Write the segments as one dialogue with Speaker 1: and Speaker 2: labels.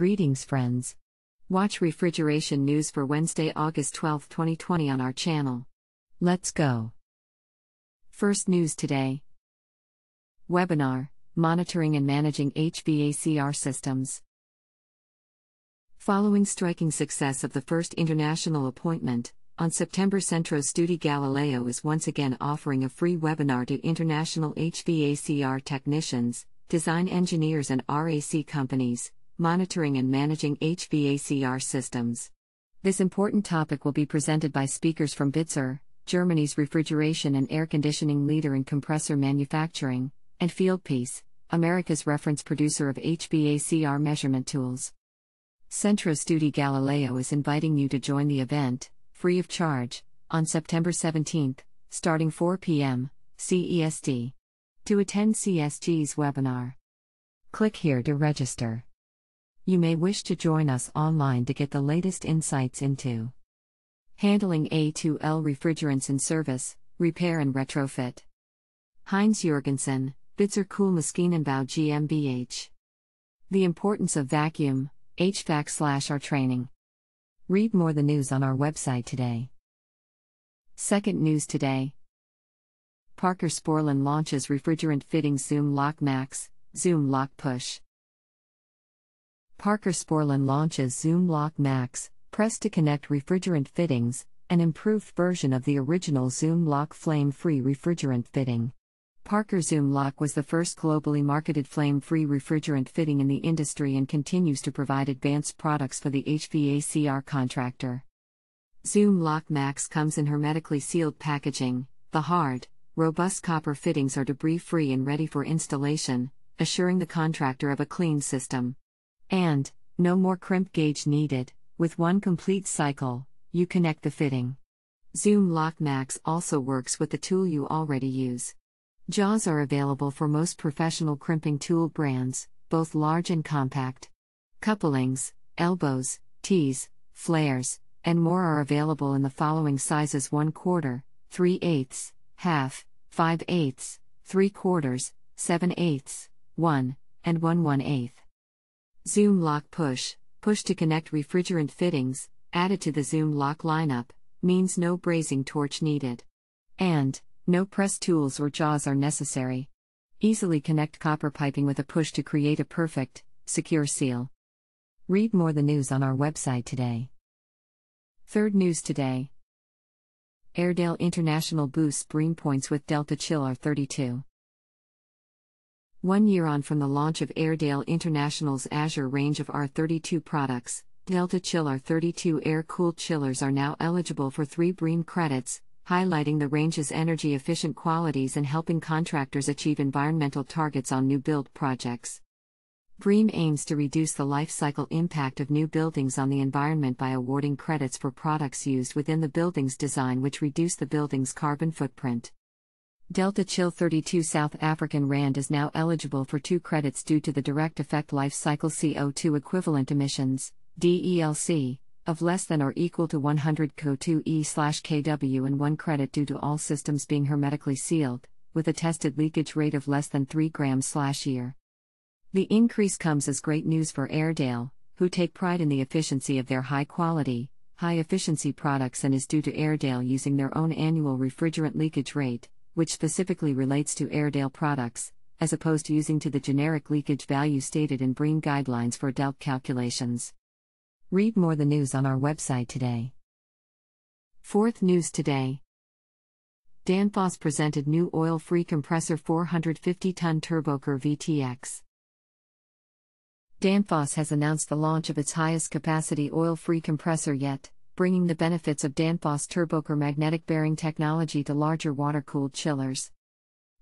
Speaker 1: Greetings, friends. Watch refrigeration news for Wednesday, August 12, 2020, on our channel. Let's go. First news today Webinar Monitoring and Managing HVACR Systems. Following striking success of the first international appointment, on September Centro Studi Galileo is once again offering a free webinar to international HVACR technicians, design engineers and RAC companies, monitoring and managing HVACR systems. This important topic will be presented by speakers from Bitzer, Germany's refrigeration and air conditioning leader in compressor manufacturing, and Fieldpiece, America's reference producer of HVACR measurement tools. Centro Studi Galileo is inviting you to join the event, free of charge, on September 17, starting 4 p.m. CEST. To attend CSG's webinar, click here to register you may wish to join us online to get the latest insights into handling A2L refrigerants in service, repair and retrofit. Heinz Jorgensen, Bitzer Cool Maskinenbau GmbH. The importance of vacuum, HVAC slash our training. Read more the news on our website today. Second news today. Parker Sporlan launches refrigerant fitting Zoom Lock Max, Zoom Lock Push. Parker Sporlan launches Zoom Lock Max, press to connect refrigerant fittings, an improved version of the original Zoom Lock flame free refrigerant fitting. Parker Zoom Lock was the first globally marketed flame free refrigerant fitting in the industry and continues to provide advanced products for the HVACR contractor. Zoom Lock Max comes in hermetically sealed packaging, the hard, robust copper fittings are debris free and ready for installation, assuring the contractor of a clean system. And, no more crimp gauge needed, with one complete cycle, you connect the fitting. Zoom Lock Max also works with the tool you already use. Jaws are available for most professional crimping tool brands, both large and compact. Couplings, elbows, tees, flares, and more are available in the following sizes 1 quarter, 3 eighths, half, 5 eighths, 3 quarters, 7 eighths, 1, and 1 1 eighth. Zoom Lock Push, push to connect refrigerant fittings, added to the Zoom Lock lineup, means no brazing torch needed. And, no press tools or jaws are necessary. Easily connect copper piping with a push to create a perfect, secure seal. Read more the news on our website today. Third news today. Airedale International boosts Breen points with Delta Chill R32. One year on from the launch of Airedale International's Azure range of R32 products, Delta Chill R32 air cooled chillers are now eligible for three BREEAM credits, highlighting the range's energy efficient qualities and helping contractors achieve environmental targets on new build projects. BREEAM aims to reduce the life cycle impact of new buildings on the environment by awarding credits for products used within the building's design which reduce the building's carbon footprint. Delta Chill 32 South African Rand is now eligible for two credits due to the direct effect life cycle CO2 equivalent emissions, DELC, of less than or equal to 100 CO2e kW and one credit due to all systems being hermetically sealed, with a tested leakage rate of less than 3 grams year. The increase comes as great news for Airedale, who take pride in the efficiency of their high quality, high efficiency products and is due to Airedale using their own annual refrigerant leakage rate which specifically relates to Airedale products, as opposed to using to the generic leakage value stated in Breen guidelines for DELC calculations. Read more the news on our website today. Fourth news today. Danfoss presented new oil-free compressor 450-ton turboker VTX. Danfoss has announced the launch of its highest capacity oil-free compressor yet, bringing the benefits of Danfoss turbocher magnetic bearing technology to larger water cooled chillers.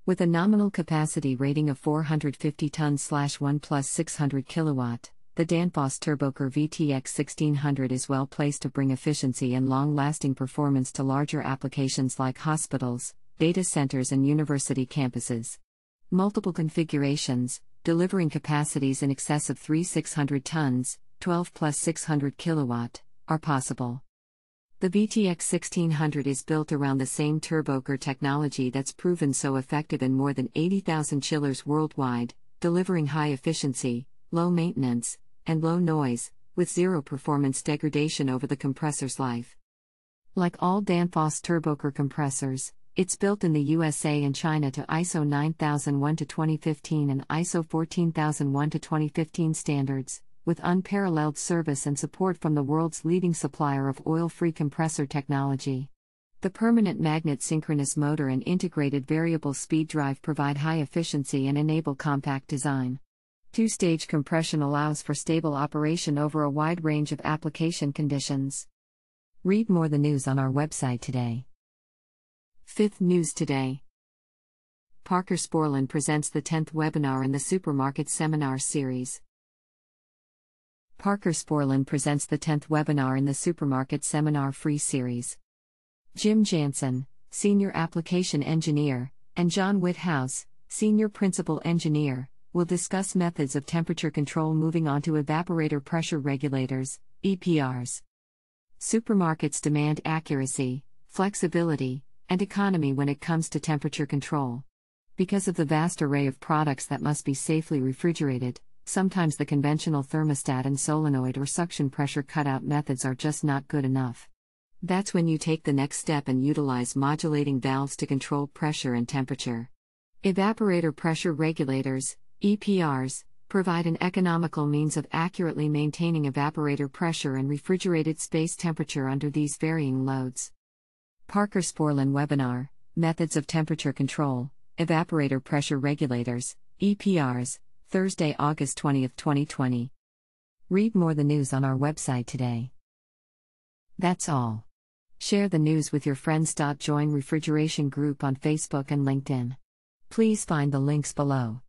Speaker 1: With a nominal capacity rating of 450 ton 1 plus 600 kilowatt, the Danfoss Turboker VTX 1600 is well placed to bring efficiency and long lasting performance to larger applications like hospitals, data centers, and university campuses. Multiple configurations, delivering capacities in excess of 3,600 tons, 12 plus 600 kilowatt, are possible. The VTX 1600 is built around the same turboker technology that's proven so effective in more than 80,000 chillers worldwide, delivering high efficiency, low maintenance, and low noise, with zero performance degradation over the compressor's life. Like all Danfoss turboker compressors, it's built in the USA and China to ISO 9001 2015 and ISO 14001 2015 standards with unparalleled service and support from the world's leading supplier of oil free compressor technology. The permanent magnet synchronous motor and integrated variable speed drive provide high efficiency and enable compact design. Two stage compression allows for stable operation over a wide range of application conditions. Read more the news on our website today. Fifth News Today Parker Sporlan presents the 10th webinar in the Supermarket Seminar Series. Parker Sporlin presents the 10th webinar in the Supermarket Seminar Free Series. Jim Jansen, Senior Application Engineer, and John Whithouse, Senior Principal Engineer, will discuss methods of temperature control moving on to evaporator pressure regulators, EPRs. Supermarkets demand accuracy, flexibility, and economy when it comes to temperature control. Because of the vast array of products that must be safely refrigerated, sometimes the conventional thermostat and solenoid or suction pressure cutout methods are just not good enough. That's when you take the next step and utilize modulating valves to control pressure and temperature. Evaporator pressure regulators, EPRs, provide an economical means of accurately maintaining evaporator pressure and refrigerated space temperature under these varying loads. Parker Sporlan Webinar Methods of Temperature Control, Evaporator Pressure Regulators, EPRs, Thursday, August 20, 2020. Read more the news on our website today. That's all. Share the news with your friends. Join Refrigeration Group on Facebook and LinkedIn. Please find the links below.